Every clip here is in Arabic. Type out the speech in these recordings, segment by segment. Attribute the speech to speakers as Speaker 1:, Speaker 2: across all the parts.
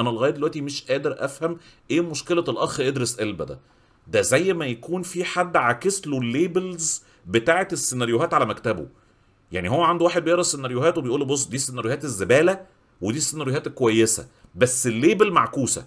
Speaker 1: انا لغايه دلوقتي مش قادر افهم ايه مشكله الاخ ادريس البا ده ده زي ما يكون في حد عاكس له الليبلز بتاعه السيناريوهات على مكتبه يعني هو عنده واحد بيقرا السيناريوهات وبيقول له بص دي سيناريوهات الزباله ودي السيناريوهات الكويسه بس الليبل معكوسه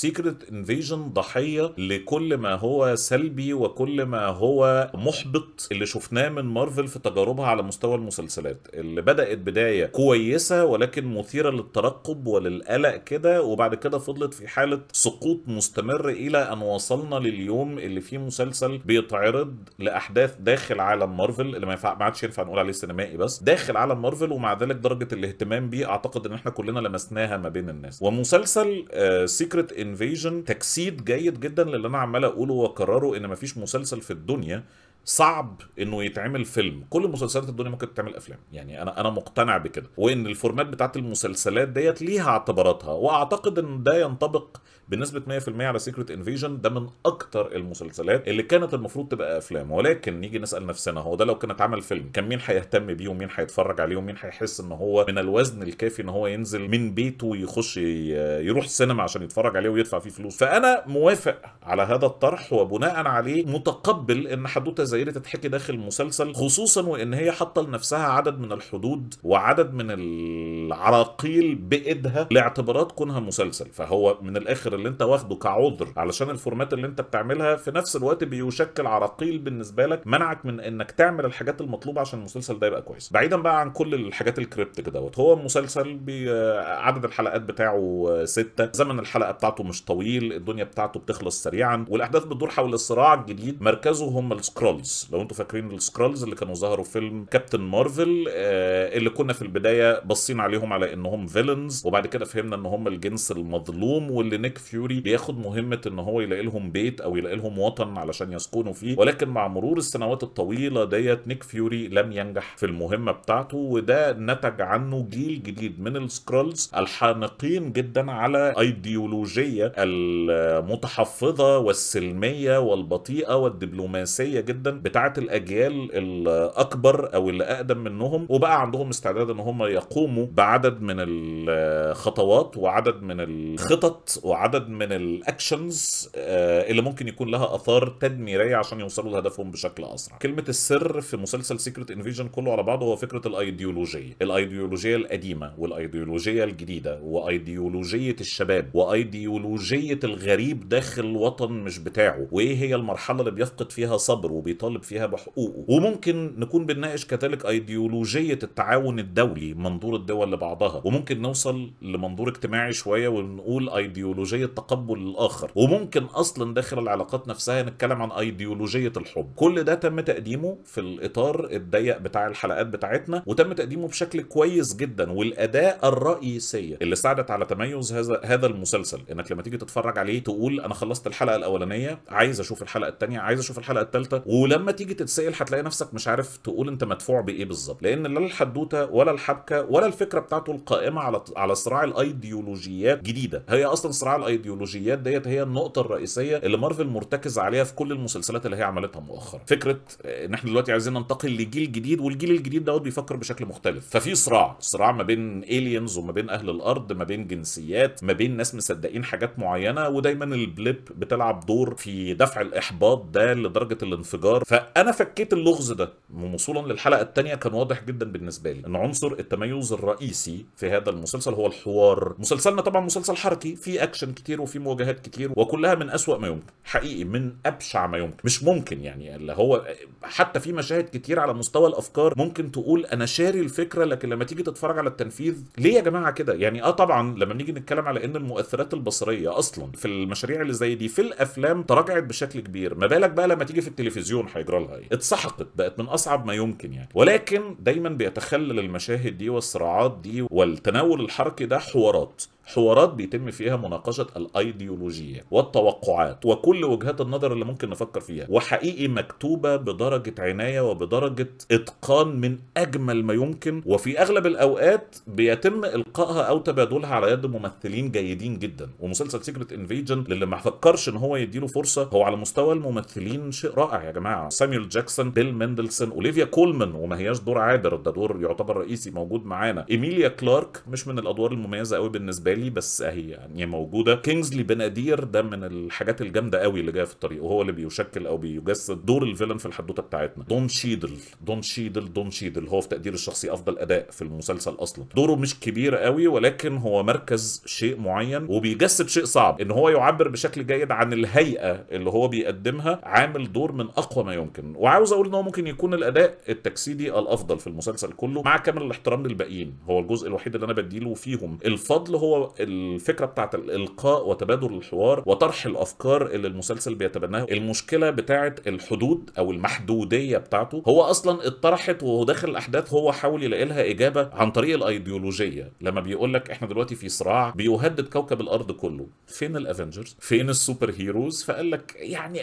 Speaker 1: سيكريت انفيجن ضحيه لكل ما هو سلبي وكل ما هو محبط اللي شفناه من مارفل في تجاربها على مستوى المسلسلات اللي بدات بدايه كويسه ولكن مثيره للترقب وللقلق كده وبعد كده فضلت في حاله سقوط مستمر الى ان وصلنا لليوم اللي فيه مسلسل بيتعرض لاحداث داخل عالم مارفل اللي ما عادش ينفع نقول عليه سينمائي بس داخل عالم مارفل ومع ذلك درجه الاهتمام بيه اعتقد ان احنا كلنا لمسناها ما بين الناس ومسلسل سيكريت آه، انفيجن تجسيد جيد جدا للي انا عمال اقوله واكرره ان مفيش مسلسل في الدنيا صعب انه يتعمل فيلم كل مسلسلات الدنيا ممكن تعمل افلام يعني انا انا مقتنع بكده وان الفورمات بتاعت المسلسلات ديت ليها اعتباراتها واعتقد ان ده ينطبق بنسبه 100% على سيكريت انفيجن ده من اكتر المسلسلات اللي كانت المفروض تبقى افلام ولكن نيجي نسال نفسنا هو ده لو كان اتعمل فيلم كان مين هيهتم بيه ومين هيتفرج عليه ومين هيحس ان هو من الوزن الكافي ان هو ينزل من بيته ويخش يروح السينما عشان يتفرج عليه ويدفع فيه فلوس فانا موافق على هذا الطرح وبناء عليه متقبل ان حدوته زي دي تتحكي داخل المسلسل خصوصا وان هي حاطه لنفسها عدد من الحدود وعدد من العراقيل بايدها لاعتبارات كونها مسلسل فهو من الاخر اللي انت واخده كعذر علشان الفورمات اللي انت بتعملها في نفس الوقت بيشكل عراقيل بالنسبه لك منعك من انك تعمل الحاجات المطلوبه عشان المسلسل ده يبقى كويس بعيدا بقى عن كل الحاجات الكريبتك دوت هو مسلسل آه، عدد الحلقات بتاعه آه، ستة زمن الحلقه بتاعته مش طويل الدنيا بتاعته بتخلص سريعا والاحداث بتدور حول الصراع الجديد مركزه هم السكرولز لو انتم فاكرين السكرولز اللي كانوا ظهروا في فيلم كابتن مارفل آه، اللي كنا في البدايه باصين عليهم على انهم فيلنز وبعد كده فهمنا ان هم الجنس المظلوم واللي نيك فيوري بياخد مهمه ان هو يلاقي لهم بيت او يلاقي لهم وطن علشان يسكنوا فيه ولكن مع مرور السنوات الطويله ديت نيك فيوري لم ينجح في المهمه بتاعته وده نتج عنه جيل جديد من السكرولز الحانقين جدا على ايديولوجيه المتحفظه والسلميه والبطيئه والدبلوماسيه جدا بتاعه الاجيال الاكبر او اللي اقدم منهم وبقى عندهم استعداد ان هم يقوموا بعدد من الخطوات وعدد من الخطط وعدد عدد من الاكشنز آه، اللي ممكن يكون لها اثار تدميريه عشان يوصلوا لهدفهم بشكل اسرع كلمه السر في مسلسل سيكريت انفيجن كله على بعضه هو فكره الايديولوجيه الايديولوجيه القديمه والايديولوجيه الجديده وايديولوجيه الشباب وايديولوجيه الغريب داخل وطن مش بتاعه وايه هي المرحله اللي بيفقد فيها صبر وبيطالب فيها بحقوقه وممكن نكون بنناقش كذلك ايديولوجيه التعاون الدولي منظور الدول لبعضها وممكن نوصل لمنظور اجتماعي شويه ونقول ايديولوجيه تقبل الاخر وممكن اصلا داخل العلاقات نفسها نتكلم عن ايديولوجيه الحب كل ده تم تقديمه في الاطار الضيق بتاع الحلقات بتاعتنا وتم تقديمه بشكل كويس جدا والاداء الرئيسيه اللي ساعدت على تميز هذا هذا المسلسل انك لما تيجي تتفرج عليه تقول انا خلصت الحلقه الاولانيه عايز اشوف الحلقه الثانيه عايز اشوف الحلقه الثالثه ولما تيجي تتسال هتلاقي نفسك مش عارف تقول انت مدفوع بايه بالظبط لان لا الحدوته ولا الحبكه ولا الفكره بتاعته القائمه على على صراع الايديولوجيات جديده هي اصلا صراع الايديولوجيات ديت هي النقطه الرئيسيه اللي مارفل مرتكز عليها في كل المسلسلات اللي هي عملتها مؤخرا فكره ان احنا دلوقتي عايزين ننتقل لجيل جديد والجيل الجديد دوت بيفكر بشكل مختلف ففي صراع صراع ما بين الينز وما بين اهل الارض ما بين جنسيات ما بين ناس مصدقين حاجات معينه ودايما البليب بتلعب دور في دفع الاحباط ده لدرجه الانفجار فانا فكيت اللغز ده وصولا للحلقه الثانيه كان واضح جدا بالنسبه لي ان عنصر التميز الرئيسي في هذا المسلسل هو الحوار مسلسلنا طبعا مسلسل حركي في اكشن كتير وفي مواجهات كتير وكلها من أسوأ ما يمكن حقيقي من أبشع ما يمكن مش ممكن يعني اللي هو حتى في مشاهد كتير على مستوى الأفكار ممكن تقول أنا شاري الفكرة لكن لما تيجي تتفرج على التنفيذ ليه يا جماعة كده يعني آه طبعا لما بنيجي نتكلم على إن المؤثرات البصرية أصلا في المشاريع اللي زي دي في الأفلام تراجعت بشكل كبير ما بالك بقى لما تيجي في التلفزيون هيجرى لها إيه اتسحقت بقت من أصعب ما يمكن يعني ولكن دايما بيتخلل المشاهد دي والصراعات دي والتناول الحركي ده حوارات حوارات بيتم فيها مناقشه الايديولوجيات والتوقعات وكل وجهات النظر اللي ممكن نفكر فيها وحقيقي مكتوبه بدرجه عنايه وبدرجه اتقان من اجمل ما يمكن وفي اغلب الاوقات بيتم القائها او تبادلها على يد ممثلين جيدين جدا ومسلسل سيكريت انفيجن للي ما فكرش ان هو يديله فرصه هو على مستوى الممثلين شيء رائع يا جماعه سامويل جاكسون بيل مندلسون اوليفيا كولمان وما هياش دور عابر ده دور يعتبر رئيسي موجود معانا ايميليا كلارك مش من الادوار المميزه قوي بالنسبه لي بالي بس اهي يعني موجوده كينجزلي بنادير ده من الحاجات الجامده قوي اللي جايه في الطريق وهو اللي بيشكل او بيجسد دور الفيلن في الحدوته بتاعتنا دون شيدل دون شيدل دون شيدل هو في تقدير الشخصي افضل اداء في المسلسل اصلا دوره مش كبير قوي ولكن هو مركز شيء معين وبيجسد شيء صعب ان هو يعبر بشكل جيد عن الهيئه اللي هو بيقدمها عامل دور من اقوى ما يمكن وعاوز اقول ان هو ممكن يكون الاداء التجسيدي الافضل في المسلسل كله مع كامل الاحترام للباقيين هو الجزء الوحيد اللي انا بديله فيهم الفضل هو الفكره بتاعت الالقاء وتبادل الحوار وطرح الافكار اللي المسلسل بيتبناها المشكله بتاعت الحدود او المحدوديه بتاعته هو اصلا اتطرحت وهو داخل الاحداث هو حاول يلاقي لها اجابه عن طريق الايديولوجيه لما بيقول لك احنا دلوقتي في صراع بيهدد كوكب الارض كله فين الافنجرز فين السوبر هيروز فقال لك يعني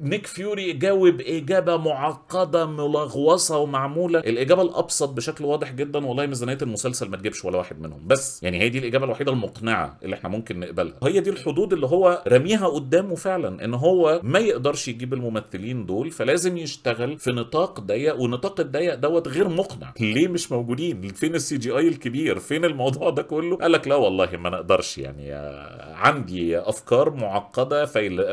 Speaker 1: نيك فيوري جاوب اجابه معقده ملغوصه ومعموله الاجابه الابسط بشكل واضح جدا والله ميزانيه المسلسل ما تجيبش ولا واحد منهم بس يعني هي دي الاجابه الوحيده الم مقنعه اللي احنا ممكن نقبلها هي دي الحدود اللي هو رميها قدامه فعلا ان هو ما يقدرش يجيب الممثلين دول فلازم يشتغل في نطاق ضيق والنطاق الضيق دوت غير مقنع ليه مش موجودين فين السي جي اي الكبير فين الموضوع ده كله قال لك لا والله ما نقدرش يعني عندي افكار معقده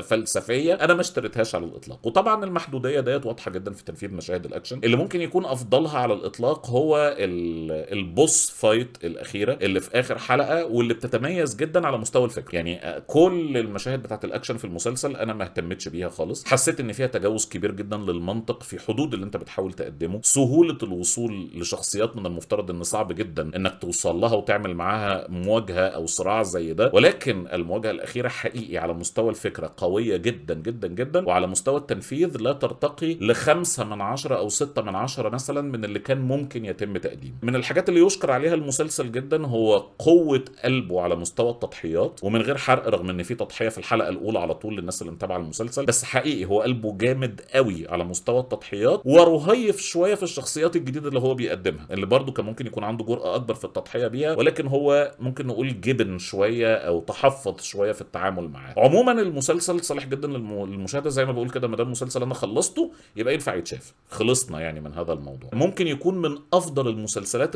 Speaker 1: فلسفيه انا ما اشتريتهاش على الاطلاق وطبعا المحدوديه ديت واضحه جدا في تنفيذ مشاهد الاكشن اللي ممكن يكون افضلها على الاطلاق هو البوس فايت الاخيره اللي في اخر حلقه واللي بتتميز جدا على مستوى الفكر يعني آه، كل المشاهد بتاعت الاكشن في المسلسل انا ما اهتمتش بيها خالص حسيت ان فيها تجاوز كبير جدا للمنطق في حدود اللي انت بتحاول تقدمه سهوله الوصول لشخصيات من المفترض ان صعب جدا انك توصل لها وتعمل معاها مواجهه او صراع زي ده ولكن المواجهه الاخيره حقيقي على مستوى الفكره قويه جدا جدا جدا وعلى مستوى التنفيذ لا ترتقي لخمسة من عشرة أو ستة من عشرة مثلا من اللي كان ممكن يتم تقديمه من الحاجات اللي يشكر عليها المسلسل جدا هو قوة قلب قلبه على مستوى التضحيات ومن غير حرق رغم ان في تضحيه في الحلقه الاولى على طول للناس اللي متابعه المسلسل بس حقيقي هو قلبه جامد قوي على مستوى التضحيات ورهيف شويه في الشخصيات الجديده اللي هو بيقدمها اللي برده كان ممكن يكون عنده جرأه اكبر في التضحيه بيها ولكن هو ممكن نقول جبن شويه او تحفظ شويه في التعامل معاه عموما المسلسل صالح جدا للمشاهده زي ما بقول كده ما دام المسلسل انا خلصته يبقى ينفع يتشاف خلصنا يعني من هذا الموضوع ممكن يكون من افضل المسلسلات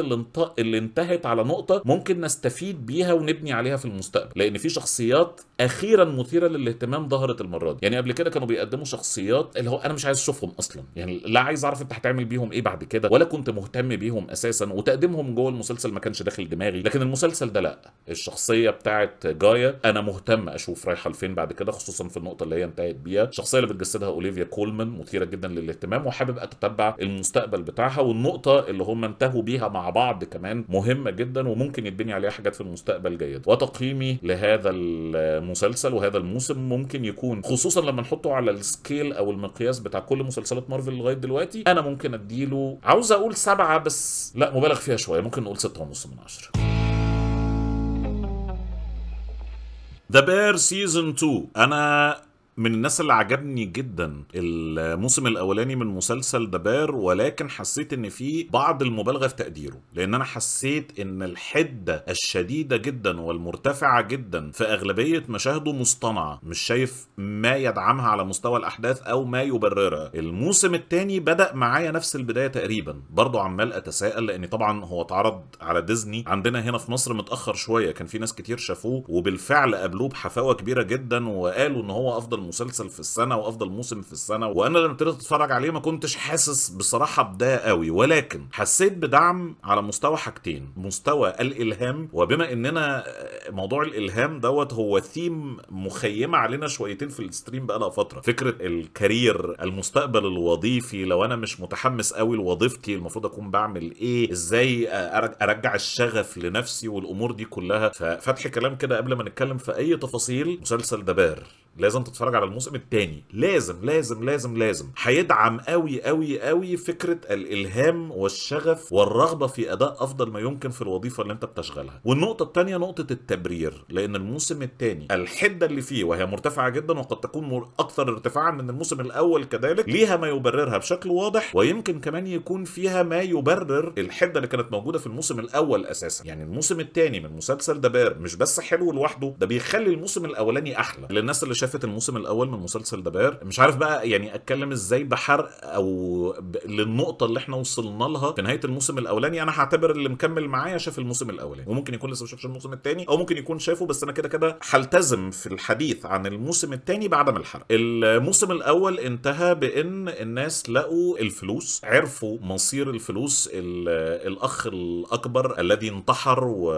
Speaker 1: اللي انتهت على نقطه ممكن نستفيد بيها ونبني عليها في المستقبل لان في شخصيات اخيرا مثيره للاهتمام ظهرت المره دي يعني قبل كده كانوا بيقدموا شخصيات اللي هو انا مش عايز اشوفهم اصلا يعني لا عايز اعرف انت هتعمل بيهم ايه بعد كده ولا كنت مهتم بيهم اساسا وتقديمهم جوه المسلسل ما كانش داخل دماغي لكن المسلسل ده لا الشخصيه بتاعت جايا انا مهتم اشوف رايحه لفين بعد كده خصوصا في النقطه اللي هي انتهت بيها الشخصيه اللي بتجسدها اوليفيا كولمان مثيره جدا للاهتمام وحابب اتتبع المستقبل بتاعها والنقطه اللي هم انتهوا بيها مع بعض كمان مهمه جدا وممكن يتبني عليها حاجات في المستقبل مشاهده الجيده وتقييمي لهذا المسلسل وهذا الموسم ممكن يكون خصوصا لما نحطه على السكيل او المقياس بتاع كل مسلسلات مارفل لغايه دلوقتي انا ممكن اديله عاوز اقول سبعه بس لا مبالغ فيها شويه ممكن نقول ستة ونص من عشره ذا بير سيزون 2 انا من الناس اللي عجبني جدا الموسم الاولاني من مسلسل دبار ولكن حسيت ان فيه بعض المبالغه في تقديره لان انا حسيت ان الحده الشديده جدا والمرتفعه جدا في اغلبيه مشاهده مصطنعه مش شايف ما يدعمها على مستوى الاحداث او ما يبررها الموسم الثاني بدا معايا نفس البدايه تقريبا برضه عمال اتساءل لان طبعا هو اتعرض على ديزني عندنا هنا في مصر متاخر شويه كان في ناس كتير شافوه وبالفعل قابلوه بحفاوه كبيره جدا وقالوا ان هو افضل مسلسل في السنه وافضل موسم في السنه وانا لما ابتديت اتفرج عليه ما كنتش حاسس بصراحه بده قوي ولكن حسيت بدعم على مستوى حاجتين مستوى الالهام وبما اننا آه، موضوع الالهام دوت هو ثيم مخيمه علينا شويتين في الستريم بقالها فتره فكره الكارير المستقبل الوظيفي لو انا مش متحمس قوي لوظيفتي المفروض اكون بعمل ايه ازاي آه، ارجع الشغف لنفسي والامور دي كلها ففتح كلام كده قبل ما نتكلم في اي تفاصيل مسلسل دبار لازم تتفرج على الموسم الثاني لازم لازم لازم لازم هيدعم قوي قوي قوي فكره الالهام والشغف والرغبه في اداء افضل ما يمكن في الوظيفه اللي انت بتشغلها والنقطه الثانيه نقطه التبرير لان الموسم الثاني الحده اللي فيه وهي مرتفعه جدا وقد تكون اكثر ارتفاعا من الموسم الاول كذلك ليها ما يبررها بشكل واضح ويمكن كمان يكون فيها ما يبرر الحده اللي كانت موجوده في الموسم الاول اساسا يعني الموسم الثاني من مسلسل دبار مش بس حلو لوحده ده بيخلي الموسم الاولاني احلى للناس اللي شافت الموسم الاول من مسلسل دبار مش عارف بقى يعني اتكلم ازاي بحرق او ب... للنقطه اللي احنا وصلنا لها في نهايه الموسم الاولاني انا هعتبر اللي مكمل معايا شاف الموسم الاولاني وممكن يكون لسه ما شافش الموسم الثاني او ممكن يكون شافه بس انا كده كده هلتزم في الحديث عن الموسم الثاني بعدم الحرق الموسم الاول انتهى بان الناس لقوا الفلوس عرفوا مصير الفلوس الاخ الاكبر الذي انتحر و...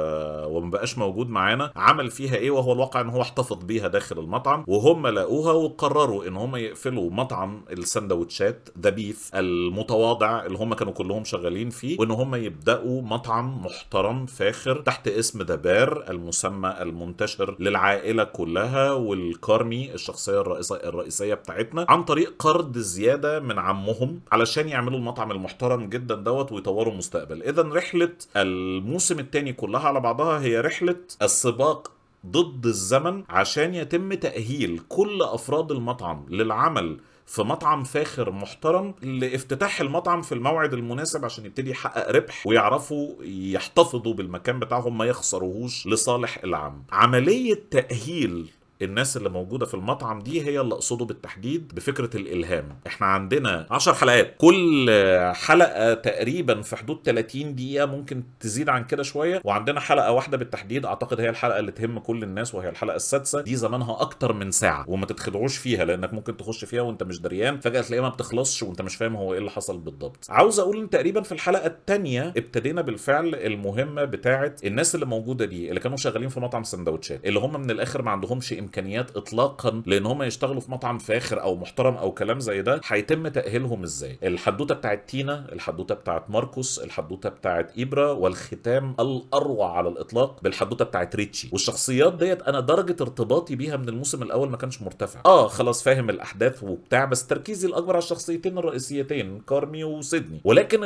Speaker 1: ومبقاش موجود معانا عمل فيها ايه وهو الواقع ان هو احتفظ بيها داخل المطعم وهم لقوه جربوها وقرروا ان هم يقفلوا مطعم السندوتشات ذا بيف المتواضع اللي هم كانوا كلهم شغالين فيه وان هم يبداوا مطعم محترم فاخر تحت اسم ذا بير المسمى المنتشر للعائله كلها والكارمي الشخصيه الرئيسيه بتاعتنا عن طريق قرض زياده من عمهم علشان يعملوا المطعم المحترم جدا دوت ويطوروا المستقبل اذا رحله الموسم الثاني كلها على بعضها هي رحله السباق ضد الزمن عشان يتم تأهيل كل أفراد المطعم للعمل في مطعم فاخر محترم لافتتاح المطعم في الموعد المناسب عشان يبتدي يحقق ربح ويعرفوا يحتفظوا بالمكان بتاعهم ما يخسروهوش لصالح العام عملية تأهيل الناس اللي موجوده في المطعم دي هي اللي اقصده بالتحديد بفكره الالهام احنا عندنا 10 حلقات كل حلقه تقريبا في حدود 30 دقيقه ممكن تزيد عن كده شويه وعندنا حلقه واحده بالتحديد اعتقد هي الحلقه اللي تهم كل الناس وهي الحلقه السادسه دي زمانها اكتر من ساعه وما تتخدعوش فيها لانك ممكن تخش فيها وانت مش دريان فجاه تلاقيها ما بتخلصش وانت مش فاهم هو ايه اللي حصل بالضبط عاوز اقول ان تقريبا في الحلقه الثانيه ابتدينا بالفعل المهمه بتاعه الناس اللي موجوده دي اللي كانوا شغالين في مطعم سندوتشات اللي هم من الاخر ما عندهمش امكانيات اطلاقا لان هم يشتغلوا في مطعم فاخر او محترم او كلام زي ده هيتم تاهيلهم ازاي الحدوته بتاعت تينا الحدوته بتاعت ماركوس الحدوته بتاعت ابره والختام الاروع على الاطلاق بالحدوته بتاعت ريتشي والشخصيات ديت انا درجه ارتباطي بيها من الموسم الاول ما كانش مرتفع اه خلاص فاهم الاحداث وبتاع بس تركيزي الاكبر على الشخصيتين الرئيسيتين كارمي وسيدني ولكن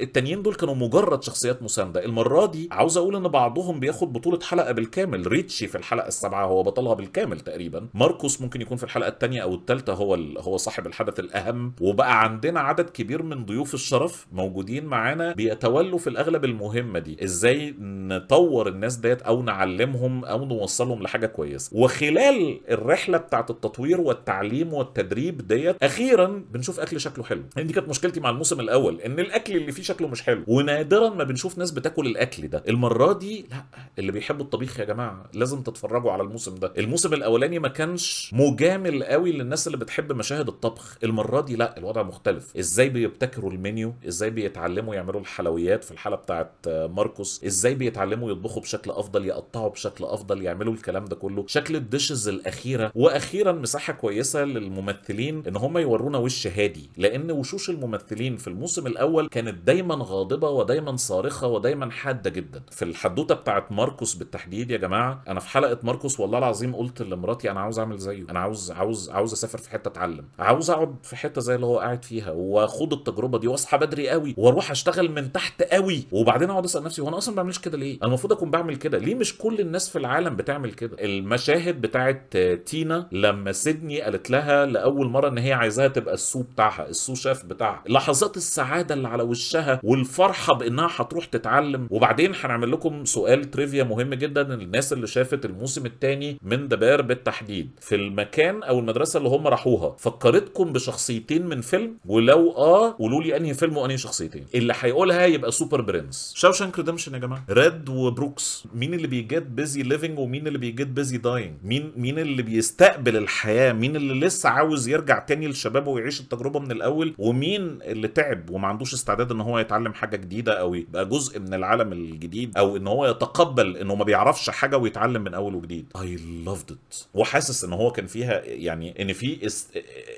Speaker 1: التانيين دول كانوا مجرد شخصيات مسانده المره دي عاوز اقول ان بعضهم بياخد بطوله حلقه بالكامل ريتشي في الحلقه السابعه هو بطلها بالكامل بالكامل تقريبا ماركوس ممكن يكون في الحلقه الثانيه او الثالثه هو هو صاحب الحدث الاهم وبقى عندنا عدد كبير من ضيوف الشرف موجودين معانا بيتولوا في الاغلب المهمه دي ازاي نطور الناس ديت او نعلمهم او نوصلهم لحاجه كويسه وخلال الرحله بتاعه التطوير والتعليم والتدريب ديت اخيرا بنشوف اكل شكله حلو يعني دي كانت مشكلتي مع الموسم الاول ان الاكل اللي فيه شكله مش حلو ونادرا ما بنشوف ناس بتاكل الاكل ده المره دي لا اللي بيحبوا الطبيخ يا جماعه لازم تتفرجوا على الموسم ده الموسم الموسم الاولاني ما كانش مجامل قوي للناس اللي بتحب مشاهد الطبخ المره دي لا الوضع مختلف ازاي بيبتكروا المنيو ازاي بيتعلموا يعملوا الحلويات في الحاله بتاعه ماركوس ازاي بيتعلموا يطبخوا بشكل افضل يقطعوا بشكل افضل يعملوا الكلام ده كله شكل الديشز الاخيره واخيرا مساحه كويسه للممثلين ان هم يورونا وش هادي لان وشوش الممثلين في الموسم الاول كانت دايما غاضبه ودايما صارخه ودايما حاده جدا في الحدوته بتاعه ماركوس بالتحديد يا جماعه انا في حلقه ماركوس والله العظيم قلت قلت لمراتي انا عاوز اعمل زيه انا عاوز عاوز عاوز اسافر في حته اتعلم عاوز اقعد في حته زي اللي هو قاعد فيها واخد التجربه دي واصحى بدري قوي واروح اشتغل من تحت قوي وبعدين اقعد اسال نفسي هو انا اصلا ما بعملش كده ليه انا المفروض اكون بعمل كده ليه مش كل الناس في العالم بتعمل كده المشاهد بتاعت تينا لما سيدني قالت لها لاول مره ان هي عايزاها تبقى السو بتاعها السو شاف بتاعها لحظات السعاده اللي على وشها والفرحه بانها هتروح تتعلم وبعدين هنعمل لكم سؤال تريفيا مهم جدا الناس اللي شافت الموسم الثاني من ذا الابار بالتحديد في المكان او المدرسه اللي هم راحوها فكرتكم بشخصيتين من فيلم ولو اه قولوا لي انهي فيلم وانهي شخصيتين اللي هيقولها يبقى سوبر برنس شاوشانك كريدمشن يا جماعه ريد وبروكس مين اللي بيجيت بيزي ليفنج ومين اللي بيجيت بيزي داينج مين مين اللي بيستقبل الحياه مين اللي لسه عاوز يرجع تاني لشبابه ويعيش التجربه من الاول ومين اللي تعب وما عندوش استعداد ان هو يتعلم حاجه جديده او يبقى جزء من العالم الجديد او ان هو يتقبل انه ما بيعرفش حاجه ويتعلم من اول وجديد اي لاف رفضت وحاسس ان هو كان فيها يعني ان في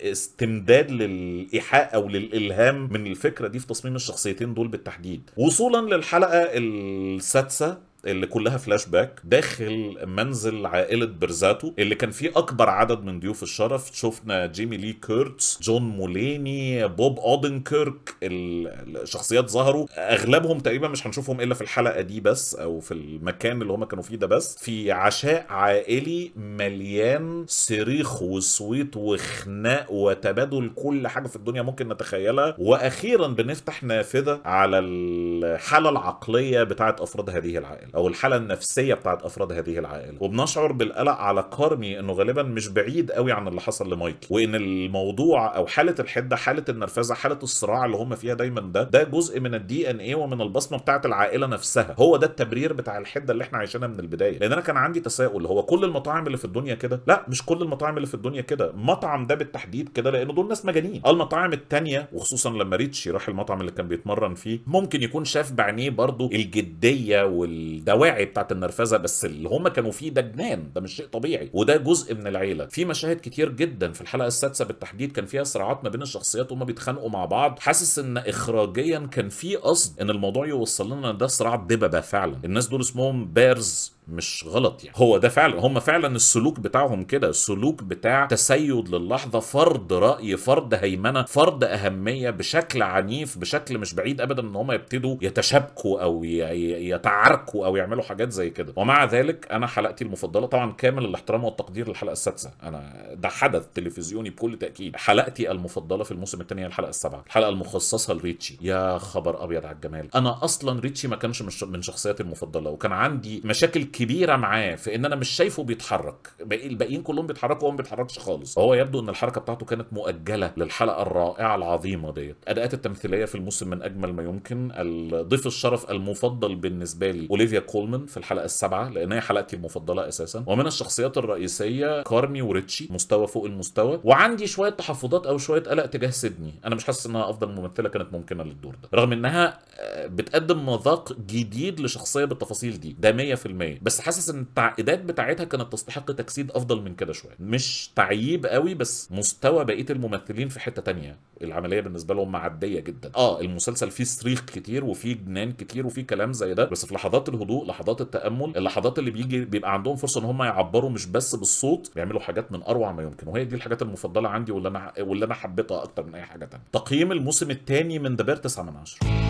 Speaker 1: استمداد للايحاء او للالهام من الفكره دي في تصميم الشخصيتين دول بالتحديد وصولا للحلقه السادسه اللي كلها فلاش باك داخل منزل عائله برزاتو اللي كان فيه اكبر عدد من ضيوف الشرف شفنا جيمي لي كيرتس جون موليني بوب اودنكيرك الشخصيات ظهروا اغلبهم تقريبا مش هنشوفهم الا في الحلقه دي بس او في المكان اللي هما كانوا فيه ده بس في عشاء عائلي مليان صريخ وصويت وخناق وتبادل كل حاجه في الدنيا ممكن نتخيلها واخيرا بنفتح نافذه على الحاله العقليه بتاعه افراد هذه العائله او الحاله النفسيه بتاعت افراد هذه العائله وبنشعر بالقلق على كارمي انه غالبا مش بعيد قوي عن اللي حصل لمايكل وان الموضوع او حاله الحده حاله النرفزه حاله الصراع اللي هم فيها دايما ده ده جزء من الدي ان اي ومن البصمه بتاعت العائله نفسها هو ده التبرير بتاع الحده اللي احنا عايشينها من البدايه لان انا كان عندي تساؤل هو كل المطاعم اللي في الدنيا كده لا مش كل المطاعم اللي في الدنيا كده مطعم ده بالتحديد كده لانه دول ناس مجانين المطاعم التانية وخصوصا لما ريتشي راح المطعم اللي كان بيتمرن فيه ممكن يكون شاف بعينيه برضه الجديه وال الدواعي بتاعت النرفزه بس اللي هم كانوا فيه ده جنان ده مش شيء طبيعي وده جزء من العيله في مشاهد كتير جدا في الحلقه السادسه بالتحديد كان فيها صراعات ما بين الشخصيات وهم بيتخانقوا مع بعض حاسس ان اخراجيا كان في قصد ان الموضوع يوصل لنا ده صراع دببه فعلا الناس دول اسمهم بيرز مش غلط يعني هو ده فعلا هم فعلا السلوك بتاعهم كده السلوك بتاع تسيد للحظه فرض راي فرض هيمنه فرض اهميه بشكل عنيف بشكل مش بعيد ابدا ان هم يبتدوا يتشابكوا او يتعاركوا او يعملوا حاجات زي كده ومع ذلك انا حلقتي المفضله طبعا كامل الاحترام والتقدير للحلقه السادسه انا ده حدث تلفزيوني بكل تاكيد حلقتي المفضله في الموسم الثاني هي الحلقه السابعه الحلقه المخصصه لريتشي يا خبر ابيض على الجمال انا اصلا ريتشي ما كانش من شخصياتي المفضله وكان عندي مشاكل كبيره معاه في ان انا مش شايفه بيتحرك الباقيين كلهم بيتحركوا وهو ما بيتحركش خالص هو يبدو ان الحركه بتاعته كانت مؤجله للحلقه الرائعه العظيمه ديت اداءات التمثيليه في الموسم من اجمل ما يمكن ضيف الشرف المفضل بالنسبه لي اوليفيا كولمان في الحلقه السابعه لان هي حلقتي المفضله اساسا ومن الشخصيات الرئيسيه كارمي وريتشي مستوى فوق المستوى وعندي شويه تحفظات او شويه قلق تجاه سيدني انا مش حاسس انها افضل ممثله كانت ممكنه للدور ده رغم انها آه، بتقدم مذاق جديد لشخصيه بالتفاصيل دي ده 100% بس حاسس ان التعقيدات بتاعتها كانت تستحق تجسيد افضل من كده شويه مش تعييب قوي بس مستوى بقيه الممثلين في حته تانية العمليه بالنسبه لهم معديه جدا اه المسلسل فيه صريخ كتير وفيه جنان كتير وفيه كلام زي ده بس في لحظات الهدوء لحظات التامل اللحظات اللي بيجي بيبقى عندهم فرصه ان هم يعبروا مش بس بالصوت بيعملوا حاجات من اروع ما يمكن وهي دي الحاجات المفضله عندي واللي انا واللي انا حبيتها اكتر من اي حاجه تانية تقييم الموسم الثاني من ذا 9 من 10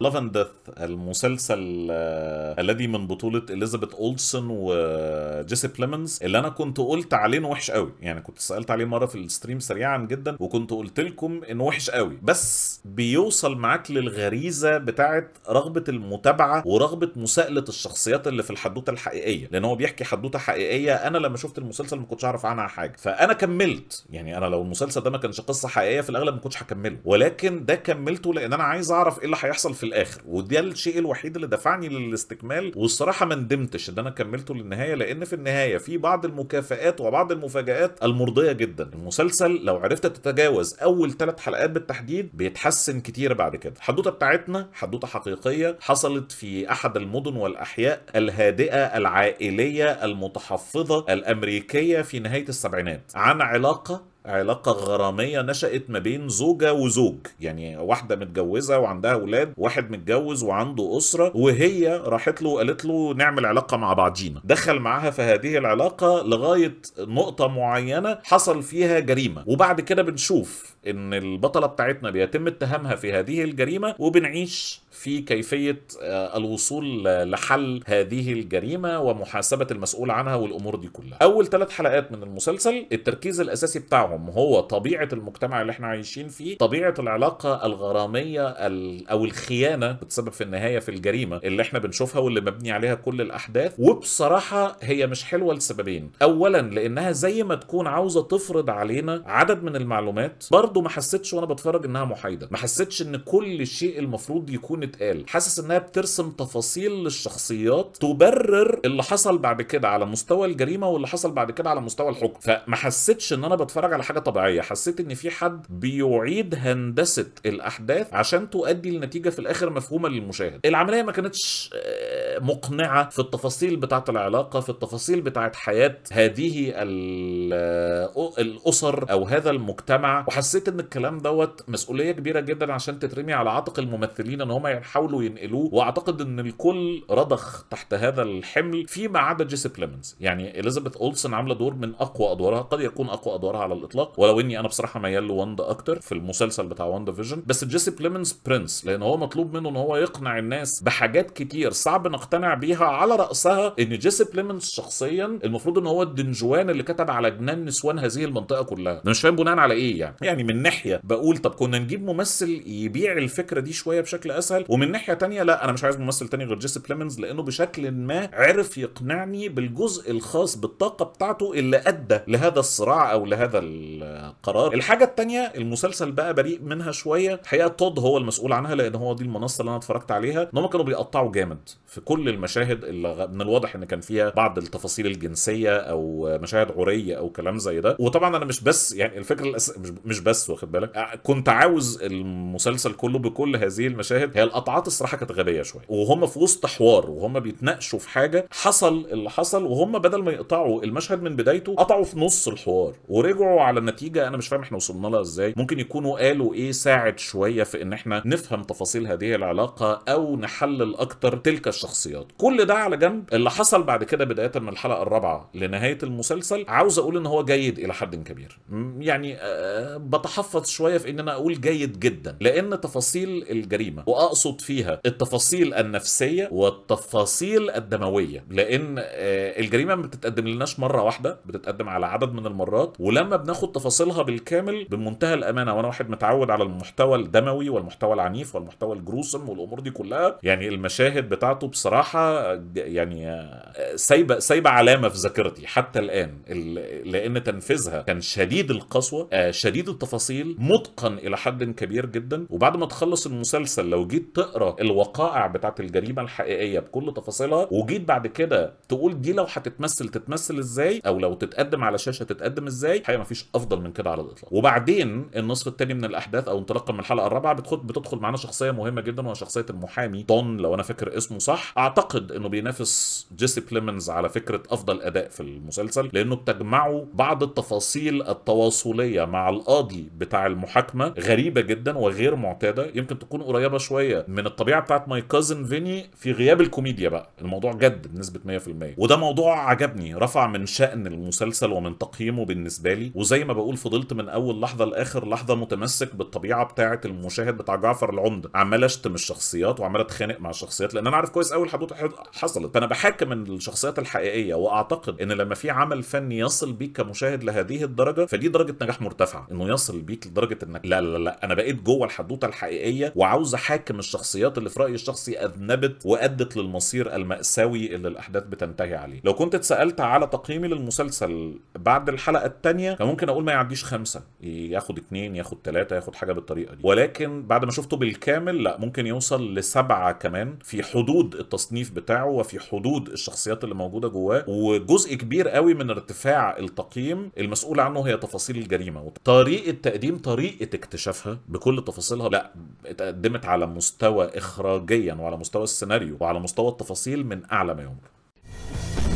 Speaker 1: لاف اند ديث المسلسل آه، الذي من بطوله اليزابيث اولسون وجيسي بليمنز اللي انا كنت قلت عليه انه وحش قوي يعني كنت سالت عليه مره في الستريم سريعا جدا وكنت قلت لكم انه وحش قوي بس بيوصل معاك للغريزه بتاعه رغبه المتابعه ورغبه مساءله الشخصيات اللي في الحدوته الحقيقيه لان هو بيحكي حدوته حقيقيه انا لما شفت المسلسل ما كنتش اعرف عنها حاجه فانا كملت يعني انا لو المسلسل ده ما كانش قصه حقيقيه في الاغلب ما كنتش هكمله ولكن ده كملته لان انا عايز اعرف ايه اللي هيحصل في الاخر وده الشيء الوحيد اللي دفعني للاستكمال والصراحه ما ندمتش ان انا كملته للنهايه لان في النهايه في بعض المكافئات وبعض المفاجات المرضيه جدا المسلسل لو عرفت تتجاوز اول ثلاث حلقات بالتحديد بيتحسن كتير بعد كده الحدوته بتاعتنا حدوته حقيقيه حصلت في احد المدن والاحياء الهادئه العائليه المتحفظه الامريكيه في نهايه السبعينات عن علاقه علاقة غرامية نشأت ما بين زوجة وزوج يعني واحدة متجوزة وعندها أولاد واحد متجوز وعنده أسرة وهي راحت له وقالت له نعمل علاقة مع بعضينا دخل معاها في هذه العلاقة لغاية نقطة معينة حصل فيها جريمة وبعد كده بنشوف ان البطلة بتاعتنا بيتم اتهامها في هذه الجريمة وبنعيش في كيفية آه، الوصول لحل هذه الجريمة ومحاسبة المسؤول عنها والأمور دي كلها أول ثلاث حلقات من المسلسل التركيز الأساسي بتاعهم هو طبيعة المجتمع اللي احنا عايشين فيه طبيعة العلاقة الغرامية أو الخيانة بتسبب في النهاية في الجريمة اللي احنا بنشوفها واللي مبني عليها كل الأحداث وبصراحة هي مش حلوة لسببين أولا لأنها زي ما تكون عاوزة تفرض علينا عدد من المعلومات برضه ما حسيتش وأنا بتفرج إنها محايدة ما حسيتش إن كل شيء المفروض يكون بتقال حاسس انها بترسم تفاصيل للشخصيات تبرر اللي حصل بعد كده على مستوى الجريمه واللي حصل بعد كده على مستوى الحكم فما حسيتش ان انا بتفرج على حاجه طبيعيه حسيت ان في حد بيعيد هندسه الاحداث عشان تؤدي لنتيجه في الاخر مفهومه للمشاهد العمليه ما كانتش آه، مقنعه في التفاصيل بتاعه العلاقه في التفاصيل بتاعه حياه هذه آه، الاسر او هذا المجتمع وحسيت ان الكلام دوت مسؤوليه كبيره جدا عشان تترمي على عاتق الممثلين ان هم فاهم حاولوا ينقلوه واعتقد ان الكل رضخ تحت هذا الحمل فيما عدا جيسي بليمنز يعني اليزابيث اولسن عامله دور من اقوى ادوارها قد يكون اقوى ادوارها على الاطلاق ولو اني انا بصراحه ميال لواندا اكتر في المسلسل بتاع واندا فيجن بس جيسي بليمنز برنس لان هو مطلوب منه ان هو يقنع الناس بحاجات كتير صعب نقتنع بيها على راسها ان جيسي بليمنز شخصيا المفروض ان هو الدنجوان اللي كتب على جنان نسوان هذه المنطقه كلها انا مش فاهم بناء على ايه يعني يعني من ناحيه بقول طب كنا نجيب ممثل يبيع الفكره دي شويه بشكل اسهل ومن ناحيه تانية لا انا مش عايز ممثل تاني غير جيسي بليمنز لانه بشكل ما عرف يقنعني بالجزء الخاص بالطاقه بتاعته اللي ادى لهذا الصراع او لهذا القرار الحاجه التانية المسلسل بقى بريء منها شويه الحقيقه تود هو المسؤول عنها لان هو دي المنصه اللي انا اتفرجت عليها ان هم كانوا بيقطعوا جامد في كل المشاهد اللي من الواضح ان كان فيها بعض التفاصيل الجنسيه او مشاهد عوريه او كلام زي ده وطبعا انا مش بس يعني الفكره مش بس واخد بالك كنت عاوز المسلسل كله بكل هذه المشاهد هي القطعات الصراحه كانت غبيه شويه وهم في وسط حوار وهم بيتناقشوا في حاجه حصل اللي حصل وهم بدل ما يقطعوا المشهد من بدايته قطعوا في نص الحوار ورجعوا على النتيجه انا مش فاهم احنا وصلنا لها ازاي ممكن يكونوا قالوا ايه ساعد شويه في ان احنا نفهم تفاصيل هذه العلاقه او نحلل اكتر تلك الشخصيات كل ده على جنب اللي حصل بعد كده بدايه من الحلقه الرابعه لنهايه المسلسل عاوز اقول ان هو جيد الى حد كبير يعني أه بتحفظ شويه في ان انا اقول جيد جدا لان تفاصيل الجريمه واقصد اقصد فيها التفاصيل النفسيه والتفاصيل الدمويه لان آه، الجريمه ما بتتقدم لناش مره واحده بتتقدم على عدد من المرات ولما بناخد تفاصيلها بالكامل بمنتهى الامانه وانا واحد متعود على المحتوى الدموي والمحتوى العنيف والمحتوى الجروسم والامور دي كلها يعني المشاهد بتاعته بصراحه يعني آه، سايبه سايبه علامه في ذاكرتي حتى الان لان تنفيذها كان شديد القسوه آه، شديد التفاصيل متقن الى حد كبير جدا وبعد ما تخلص المسلسل لو جيت تقرا الوقائع بتاعه الجريمه الحقيقيه بكل تفاصيلها وجيت بعد كده تقول دي لو هتتمثل تتمثل ازاي او لو تتقدم على شاشه تتقدم ازاي الحقيقه مفيش افضل من كده على الاطلاق وبعدين النصف الثاني من الاحداث او انطلاقا من الحلقه الرابعه بتخد بتدخل معانا شخصيه مهمه جدا وهي شخصيه المحامي تون لو انا فاكر اسمه صح اعتقد انه بينافس جيسي بليمنز على فكره افضل اداء في المسلسل لانه بتجمعه بعض التفاصيل التواصليه مع القاضي بتاع المحاكمه غريبه جدا وغير معتاده يمكن تكون قريبه شويه من الطبيعه بتاعت ماي كازن فيني في غياب الكوميديا بقى الموضوع جد بنسبه 100% وده موضوع عجبني رفع من شأن المسلسل ومن تقييمه بالنسبه لي وزي ما بقول فضلت من اول لحظه لاخر لحظه متمسك بالطبيعه بتاعه المشاهد بتاع جعفر العمده عمال اشتم الشخصيات وعمال اتخانق مع الشخصيات لان انا عارف كويس قوي الحدوث حصلت فانا بحاكم من الشخصيات الحقيقيه واعتقد ان لما في عمل فني يصل بيك كمشاهد لهذه الدرجه فدي درجه نجاح مرتفعه انه يصل بيك لدرجه انك لا لا لا انا بقيت جوه الحدوته الحقيقيه وعاوز احاكم الشخصيات اللي في رايي الشخصي اذنبت وادت للمصير الماساوي اللي الاحداث بتنتهي عليه لو كنت اتسالت على تقييمي للمسلسل بعد الحلقه الثانيه كان ممكن اقول ما يعديش خمسه ياخد اثنين ياخد ثلاثه ياخد حاجه بالطريقه دي ولكن بعد ما شفته بالكامل لا ممكن يوصل لسبعه كمان في حدود التصنيف بتاعه وفي حدود الشخصيات اللي موجوده جواه وجزء كبير قوي من ارتفاع التقييم المسؤول عنه هي تفاصيل الجريمه وطريقه تقديم طريقه اكتشافها بكل تفاصيلها لا اتقدمت على مستوى مستوى إخراجيا وعلى مستوى السيناريو وعلى مستوى التفاصيل من أعلى ما يمكن